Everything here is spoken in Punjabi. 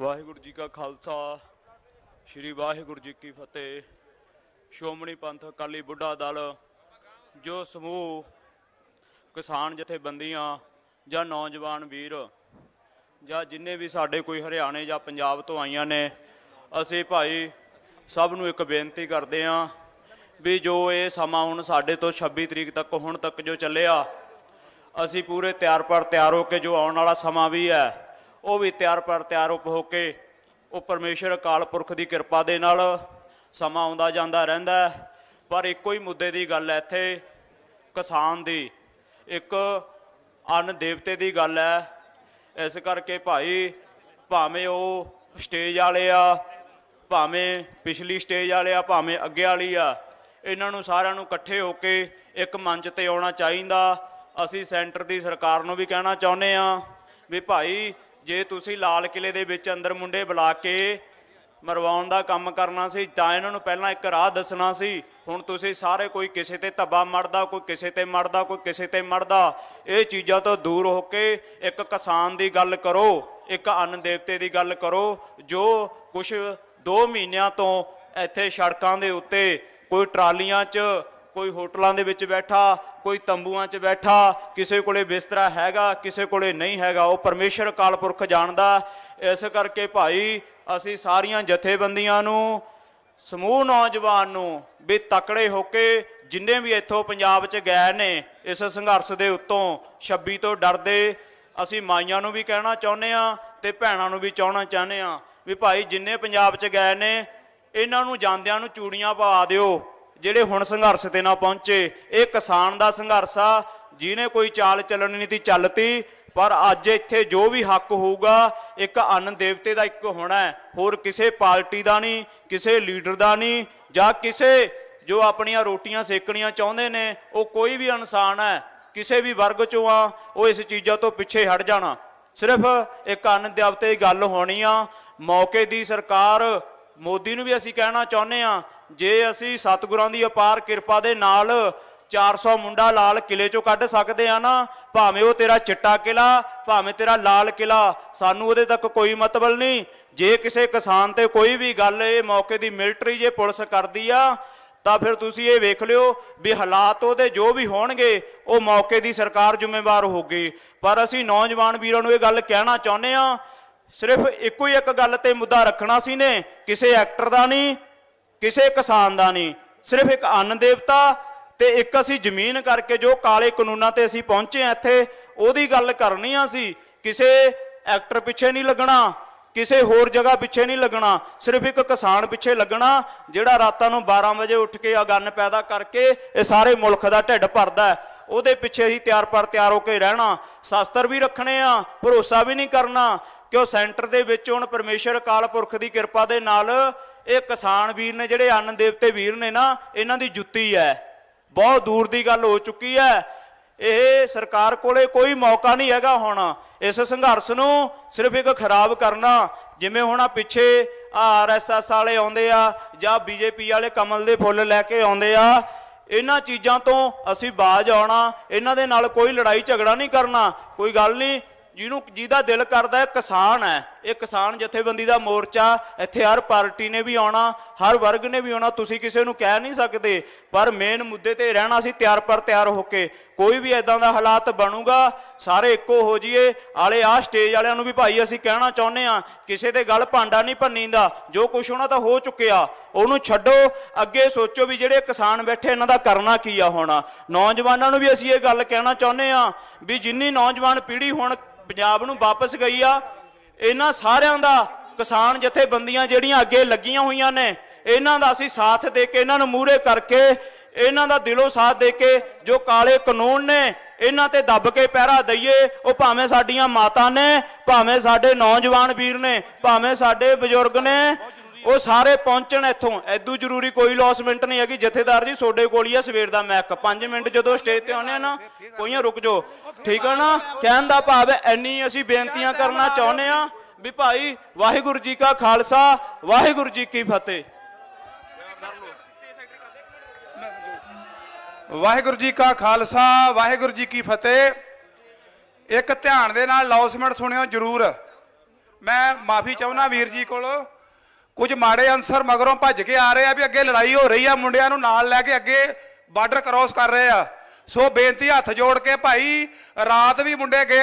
ਵਾਹਿਗੁਰੂ ਜੀ ਕਾ ਖਾਲਸਾ ਸ੍ਰੀ ਵਾਹਿਗੁਰੂ ਜੀ ਕੀ ਫਤਿਹ ਸ਼ੋਮਣੀ ਪੰਥ ਅਕਾਲੀ ਬੁੱਢਾ ਦਲ ਜੋ ਸਮੂਹ ਕਿਸਾਨ ਜਥੇਬੰਦੀਆਂ ਜਾਂ ਨੌਜਵਾਨ ਵੀਰ ਜਾਂ ਜਿੰਨੇ ਵੀ ਸਾਡੇ ਕੋਈ ਹਰਿਆਣੇ ਜਾਂ ਪੰਜਾਬ ਤੋਂ ਆਈਆਂ ਨੇ ਅਸੀਂ ਭਾਈ ਸਭ ਨੂੰ ਇੱਕ ਬੇਨਤੀ ਕਰਦੇ ਆਂ ਵੀ ਜੋ ਇਹ ਸਮਾਂ ਹੁਣ ਸਾਡੇ ਤੋਂ 26 ਤਰੀਕ ਤੱਕ ਹੁਣ ਤੱਕ ਜੋ ਚੱਲਿਆ ਅਸੀਂ ਪੂਰੇ ਤਿਆਰ ਪਰ ਤਿਆਰ ਹੋ ਕੇ ਜੋ ਆਉਣ ਵਾਲਾ ਸਮਾਂ ਵੀ ਹੈ ਉਹ ਵੀ ਤਿਆਰ ਪਰ ਤਿਆਰ ਉਪ ਹੋ ਕੇ ਉਹ ਪਰਮੇਸ਼ਰ ਅਕਾਲ ਪੁਰਖ ਦੀ ਕਿਰਪਾ ਦੇ ਨਾਲ ਸਮਾਂ ਆਉਂਦਾ ਜਾਂਦਾ ਰਹਿੰਦਾ ਪਰ ਇੱਕੋ ਹੀ ਮੁੱਦੇ ਦੀ ਗੱਲ ਹੈ ਇੱਥੇ ਕਿਸਾਨ ਦੀ ਇੱਕ ਅਨ ਦੇਵਤੇ ਦੀ ਗੱਲ ਹੈ ਇਸ ਕਰਕੇ ਭਾਈ ਭਾਵੇਂ ਉਹ ਸਟੇਜ ਵਾਲੇ ਆ ਭਾਵੇਂ ਪਿਛਲੀ ਸਟੇਜ ਵਾਲੇ ਆ ਭਾਵੇਂ ਅੱਗੇ ਵਾਲੀ ਆ ਇਹਨਾਂ ਨੂੰ ਸਾਰਿਆਂ ਨੂੰ ਇਕੱਠੇ ਹੋ ਕੇ ਇੱਕ ਮੰਚ ਤੇ ਆਉਣਾ ਚਾਹੀਦਾ ਅਸੀਂ ਸੈਂਟਰ ਦੀ ਸਰਕਾਰ ਨੂੰ ਵੀ ਕਹਿਣਾ ਚਾਹੁੰਦੇ ਆ ਵੀ ਭਾਈ ਜੇ ਤੁਸੀਂ ਲਾਲ ਕਿਲੇ ਦੇ ਵਿੱਚ ਅੰਦਰ ਮੁੰਡੇ ਬੁਲਾ ਕੇ ਮਰਵਾਉਣ ਦਾ ਕੰਮ ਕਰਨਾ ਸੀ ਤਾਂ ਇਹਨਾਂ ਨੂੰ ਪਹਿਲਾਂ ਇੱਕ ਰਾਹ ਦੱਸਣਾ ਸੀ ਹੁਣ ਤੁਸੀਂ ਸਾਰੇ ਕੋਈ ਕਿਸੇ ਤੇ ਧੱਬਾ ਮੜਦਾ ਕੋਈ ਕਿਸੇ ਤੇ ਮੜਦਾ ਕੋਈ ਕਿਸੇ ਤੇ ਮੜਦਾ ਇਹ ਚੀਜ਼ਾਂ ਤੋਂ ਦੂਰ ਹੋ ਕੇ ਇੱਕ ਕਿਸਾਨ ਦੀ ਗੱਲ ਕਰੋ ਇੱਕ ਅੰਨ ਦੇਵਤੇ ਦੀ ਗੱਲ ਕਰੋ ਜੋ ਕੁਝ 2 ਮਹੀਨਿਆਂ ਤੋਂ ਇੱਥੇ ਸੜਕਾਂ ਦੇ ਉੱਤੇ ਕੋਈ ਟਰਾਲੀਆਂ 'ਚ ਕੋਈ ਹੋਟਲਾਂ ਦੇ ਵਿੱਚ ਬੈਠਾ ਕੋਈ ਤੰਬੂਆਂ 'ਚ ਬੈਠਾ ਕਿਸੇ ਕੋਲੇ ਬਿਸਤਰਾ ਹੈਗਾ ਕਿਸੇ ਕੋਲੇ ਨਹੀਂ ਹੈਗਾ ਉਹ ਪਰਮੇਸ਼ਰ ਅਕਾਲ ਪੁਰਖ ਜਾਣਦਾ ਇਸ ਕਰਕੇ ਭਾਈ ਅਸੀਂ ਸਾਰੀਆਂ ਜਥੇਬੰਦੀਆਂ ਨੂੰ ਸਮੂਹ ਨੌਜਵਾਨ ਨੂੰ ਵੀ ਤਕੜੇ ਹੋ ਕੇ ਜਿੰਨੇ ਵੀ ਇੱਥੋਂ ਪੰਜਾਬ 'ਚ ਗਏ ਨੇ ਇਸ ਸੰਘਰਸ਼ ਦੇ ਉੱਤੋਂ 26 ਤੋਂ ਡਰਦੇ ਅਸੀਂ ਮਾਈਆਂ ਨੂੰ ਵੀ ਕਹਿਣਾ ਚਾਹੁੰਦੇ ਆ ਤੇ ਭੈਣਾਂ ਨੂੰ ਵੀ ਚਾਹਣਾ ਚਾਹੁੰਦੇ ਆ ਵੀ ਭਾਈ ਜਿੰਨੇ ਪੰਜਾਬ 'ਚ ਗਏ ਨੇ ਇਹਨਾਂ ਨੂੰ ਜਾਂਦਿਆਂ ਨੂੰ ਚੂੜੀਆਂ ਪਵਾ ਦਿਓ ਜਿਹੜੇ ਹੁਣ ਸੰਘਰਸ਼ ਤੇ ਨਾ ਪਹੁੰਚੇ ਇਹ ਕਿਸਾਨ ਦਾ ਸੰਘਰਸ਼ ਆ ਜਿਹਨੇ ਕੋਈ ਚਾਲ ਚੱਲਣੀ ਨਹੀਂ ਤੀ ਚੱਲਤੀ ਪਰ ਅੱਜ ਇੱਥੇ ਜੋ ਵੀ ਹੱਕ ਹੋਊਗਾ ਇੱਕ ਅਨੰਦ ਦੇਵਤੇ ਦਾ ਇੱਕ ਹੋਣਾ ਹੋਰ ਕਿਸੇ ਪਾਰਟੀ ਦਾ ਨਹੀਂ ਕਿਸੇ ਲੀਡਰ ਦਾ ਨਹੀਂ ਜਾਂ ਕਿਸੇ ਜੋ ਆਪਣੀਆਂ ਰੋਟੀਆਂ ਸੇਕਣੀਆਂ ਚਾਹੁੰਦੇ ਨੇ ਉਹ ਕੋਈ ਵੀ ਇਨਸਾਨ ਹੈ ਕਿਸੇ ਵੀ ਵਰਗ ਚੋਂ ਆ ਉਹ ਇਸ ਚੀਜ਼ਾਂ ਤੋਂ ਪਿੱਛੇ ਹਟ ਜਾਣਾ ਸਿਰਫ ਇੱਕ ਅਨੰਦ ਦੇਵਤੇ ਦੀ ਗੱਲ ਹੋਣੀ ਆ ਮੌਕੇ ਦੀ ਸਰਕਾਰ ਮੋਦੀ ਨੂੰ ਵੀ ਅਸੀਂ ਕਹਿਣਾ ਚਾਹੁੰਦੇ ਆ ਜੇ ਅਸੀਂ ਸਤਿਗੁਰਾਂ ਦੀ ਅਪਾਰ ਕਿਰਪਾ ਦੇ ਨਾਲ 400 ਮੁੰਡਾ ਲਾਲ ਕਿਲੇ ਚੋਂ ਕੱਢ ਸਕਦੇ ਆ ਨਾ ਭਾਵੇਂ ਉਹ ਤੇਰਾ ਚਿੱਟਾ ਕਿਲਾ ਭਾਵੇਂ ਤੇਰਾ ਲਾਲ ਕਿਲਾ ਸਾਨੂੰ ਉਹਦੇ ਤੱਕ ਕੋਈ ਮਤਲਬ ਨਹੀਂ ਜੇ ਕਿਸੇ ਕਿਸਾਨ ਤੇ ਕੋਈ ਵੀ ਗੱਲ ਇਹ ਮੌਕੇ ਦੀ ਮਿਲਟਰੀ ਜੇ ਪੁਲਿਸ ਕਰਦੀ ਆ ਤਾਂ ਫਿਰ ਤੁਸੀਂ ਇਹ ਵੇਖ ਲਿਓ ਵੀ ਹਾਲਾਤ ਉਹਦੇ ਜੋ ਵੀ ਹੋਣਗੇ ਉਹ ਮੌਕੇ ਦੀ ਸਰਕਾਰ ਜ਼ਿੰਮੇਵਾਰ ਹੋਗੀ ਪਰ ਅਸੀਂ ਨੌਜਵਾਨ ਵੀਰਾਂ ਨੂੰ ਇਹ ਗੱਲ ਕਹਿਣਾ ਚਾਹੁੰਦੇ ਆ ਸਿਰਫ ਇੱਕੋ ਹੀ ਇੱਕ ਗੱਲ ਤੇ ਮੁੱਦਾ ਰੱਖਣਾ ਸੀ ਨੇ ਕਿਸੇ ਐਕਟਰ ਦਾ ਨਹੀਂ ਕਿਸੇ ਕਿਸਾਨ ਦਾ ਨਹੀਂ ਸਿਰਫ ਇੱਕ ਅੰਨ ਦੇਵਤਾ ਤੇ ਇੱਕ ਅਸੀਂ ਜ਼ਮੀਨ ਕਰਕੇ ਜੋ ਕਾਲੇ ਕਾਨੂੰਨਾਂ ਤੇ ਅਸੀਂ ਪਹੁੰਚੇ ਆ ਇੱਥੇ ਉਹਦੀ ਗੱਲ ਕਰਨੀ ਆ ਸੀ ਕਿਸੇ ਐਕਟਰ ਪਿੱਛੇ ਨਹੀਂ ਲੱਗਣਾ ਕਿਸੇ ਹੋਰ ਜਗ੍ਹਾ ਪਿੱਛੇ ਨਹੀਂ ਲੱਗਣਾ ਸਿਰਫ ਇੱਕ ਕਿਸਾਨ ਪਿੱਛੇ ਲੱਗਣਾ ਜਿਹੜਾ ਰਾਤਾਂ ਨੂੰ 12 ਵਜੇ ਉੱਠ ਕੇ ਆ ਗੰਨ ਪੈਦਾ ਕਰਕੇ ਇਹ ਸਾਰੇ ਮੁਲਕ ਦਾ ਢਿੱਡ ਭਰਦਾ ਉਹਦੇ ਪਿੱਛੇ ਹੀ ਤਿਆਰ ਪਰ ਤਿਆਰ ਹੋ ਕੇ ਰਹਿਣਾ ਸ਼ਾਸਤਰ ਵੀ ਰੱਖਣੇ ਆ ਭਰੋਸਾ ਵੀ ਨਹੀਂ ਕਰਨਾ ਕਿ ਉਹ ਸੈਂਟਰ ਦੇ ਵਿੱਚ ਹੁਣ ਪਰਮੇਸ਼ਰ ਕਾਲਪੁਰਖ ਪੁਰਖ ਦੀ ਕਿਰਪਾ ਦੇ ਨਾਲ ਇਹ ਕਿਸਾਨ ਵੀਰ ਨੇ ਜਿਹੜੇ ਅੰਨ ਦੇਵਤੇ ਵੀਰ ਨੇ ਨਾ ਇਹਨਾਂ ਦੀ ਜੁੱਤੀ ਹੈ ਬਹੁਤ ਦੂਰ ਦੀ ਗੱਲ ਹੋ ਚੁੱਕੀ ਹੈ ਇਹ ਸਰਕਾਰ ਕੋਲੇ ਕੋਈ ਮੌਕਾ ਨਹੀਂ ਹੈਗਾ ਹੁਣ ਇਸ ਸੰਘਰਸ਼ ਨੂੰ ਸਿਰਫ ਇੱਕ ਖਰਾਬ ਕਰਨਾ ਜਿਵੇਂ ਹੁਣ ਆ ਪਿੱਛੇ ਆਰਐਸਐਸ ਵਾਲੇ ਆਉਂਦੇ ਆ ਜਾਂ ਬੀਜੇਪੀ ਵਾਲੇ ਕਮਲ ਦੇ ਫੁੱਲ ਲੈ ਕੇ ਆਉਂਦੇ ਆ ਇਹਨਾਂ ਚੀਜ਼ਾਂ ਤੋਂ ਅਸੀਂ ਬਾਜ ਆਉਣਾ ਇਹਨਾਂ ਦੇ ਨਾਲ ਕੋਈ ਲੜਾਈ ਝਗੜਾ ਨਹੀਂ ਕਰਨਾ ਕੋਈ ਗੱਲ ਨਹੀਂ ਜਿਹਨੂੰ ਜਿਹਦਾ ਦਿਲ ਕਰਦਾ ਹੈ ਕਿਸਾਨ ਹੈ ਇਹ ਕਿਸਾਨ ਜਥੇਬੰਦੀ ਦਾ ਮੋਰਚਾ ਇੱਥੇ ਹਰ ਪਾਰਟੀ ਨੇ ਵੀ ਆਉਣਾ ਹਰ ਵਰਗ ਨੇ ਵੀ ਆਉਣਾ ਤੁਸੀਂ ਕਿਸੇ ਨੂੰ ਕਹਿ ਨਹੀਂ ਸਕਦੇ ਪਰ ਮੇਨ ਮੁੱਦੇ ਤੇ ਰਹਿਣਾ ਸੀ ਤਿਆਰ ਪਰ ਤਿਆਰ ਹੋ ਕੇ ਕੋਈ ਵੀ ਐਦਾਂ ਦਾ ਹਾਲਾਤ ਬਣੂਗਾ ਸਾਰੇ ਇੱਕੋ ਹੋ ਜਾਈਏ ਆਲੇ ਆ ਸਟੇਜ ਵਾਲਿਆਂ ਨੂੰ ਵੀ ਭਾਈ ਅਸੀਂ ਕਹਿਣਾ ਚਾਹੁੰਦੇ ਆ ਕਿਸੇ ਦੇ ਗੱਲ ਭਾਂਡਾ ਨਹੀਂ ਭੰਨੀਂਦਾ ਜੋ ਕੁਝ ਹੋਣਾ ਤਾਂ ਹੋ ਚੁੱਕਿਆ ਉਹਨੂੰ ਛੱਡੋ ਅੱਗੇ ਸੋਚੋ ਵੀ ਜਿਹੜੇ ਕਿਸਾਨ ਬੈਠੇ ਇਹਨਾਂ ਦਾ ਕਰਨਾ ਕੀ ਆ ਹੋਣਾ ਨੌਜਵਾਨਾਂ ਨੂੰ ਵੀ ਅਸੀਂ ਇਹ ਗੱਲ ਕਹਿਣਾ ਚਾਹੁੰਦੇ ਆ ਵੀ ਜਿੰਨੀ ਨੌਜਵਾਨ ਪੀੜ੍ਹੀ ਹੁਣ ਪੰਜਾਬ ਨੂੰ ਵਾਪਸ ਗਈ ਆ ਇਹਨਾਂ ਸਾਰਿਆਂ ਦਾ ਕਿਸਾਨ ਜਥੇਬੰਦੀਆਂ ਜਿਹੜੀਆਂ ਅੱਗੇ ਲੱਗੀਆਂ ਹੋਈਆਂ ਨੇ ਇਹਨਾਂ ਦਾ ਅਸੀਂ ਸਾਥ ਦੇ ਕੇ ਇਹਨਾਂ ਨੂੰ ਮੂਰੇ ਕਰਕੇ ਇਹਨਾਂ ਦਾ ਦਿਲੋਂ ਸਾਥ ਦੇ ਕੇ ਜੋ ਕਾਲੇ ਕਾਨੂੰਨ ਨੇ ਇਹਨਾਂ ਤੇ ਦੱਬ ਕੇ ਪਹਿਰਾ ਦਈਏ ਉਹ ਭਾਵੇਂ ਸਾਡੀਆਂ ਮਾਤਾ ਨੇ ਭਾਵੇਂ ਸਾਡੇ ਨੌਜਵਾਨ ਵੀਰ ਨੇ ਭਾਵੇਂ ਸਾਡੇ ਬਜ਼ੁਰਗ ਨੇ ਉਹ ਸਾਰੇ ਪਹੁੰਚਣ ਇੱਥੋਂ ਐਦੂ ਜ਼ਰੂਰੀ ਕੋਈ ਲੌਸਮੈਂਟ ਨਹੀਂ ਹੈਗੀ ਜਥੇਦਾਰ ਜੀ ਸੋਡੇ ਕੋਲ ਹੀ ਆ ਸਵੇਰ ਦਾ ਮੈਕ 5 ਮਿੰਟ ਜਦੋਂ ਸਟੇਜ ਤੇ ਆਉਨੇ ਆ ਨਾ ਕੋਈਆਂ ਰੁਕ ਜਾਓ ਠੀਕ ਆ ਨਾ ਕਹਿਣ ਦਾ ਭਾਵ ਹੈ ਐਨੀ ਅਸੀਂ ਬੇਨਤੀਆਂ ਕਰਨਾ ਚਾਹੁੰਦੇ ਆ ਵੀ ਭਾਈ ਵਾਹਿਗੁਰੂ ਜੀ ਕਾ ਖਾਲਸਾ ਵਾਹਿਗੁਰੂ ਜੀ ਕੀ ਫਤਿਹ ਵਾਹਿਗੁਰੂ ਜੀ ਕਾ ਖਾਲਸਾ ਵਾਹਿਗੁਰੂ ਜੀ ਕੀ ਫਤਿਹ ਇੱਕ ਧਿਆਨ ਦੇ ਨਾਲ ਲੌਸਮੈਂਟ ਸੁਣਿਓ ਜਰੂਰ ਮੈਂ ਮਾਫੀ ਚਾਹੁੰਨਾ ਵੀਰ ਜੀ ਕੋਲ ਕੁਝ ਮਾੜੇ ਅਨਸਰ ਮਗਰੋਂ ਭੱਜ ਕੇ ਆ ਰਹੇ ਆ ਵੀ ਅੱਗੇ ਲੜਾਈ ਹੋ ਰਹੀ ਆ ਮੁੰਡਿਆਂ ਨੂੰ ਨਾਲ ਲੈ ਕੇ ਅੱਗੇ ਬਾਰਡਰ ਕ੍ਰੋਸ ਕਰ ਰਹੇ ਆ ਸੋ ਬੇਨਤੀ ਹੱਥ ਜੋੜ ਕੇ ਭਾਈ ਰਾਤ ਵੀ ਮੁੰਡੇ ਗਏ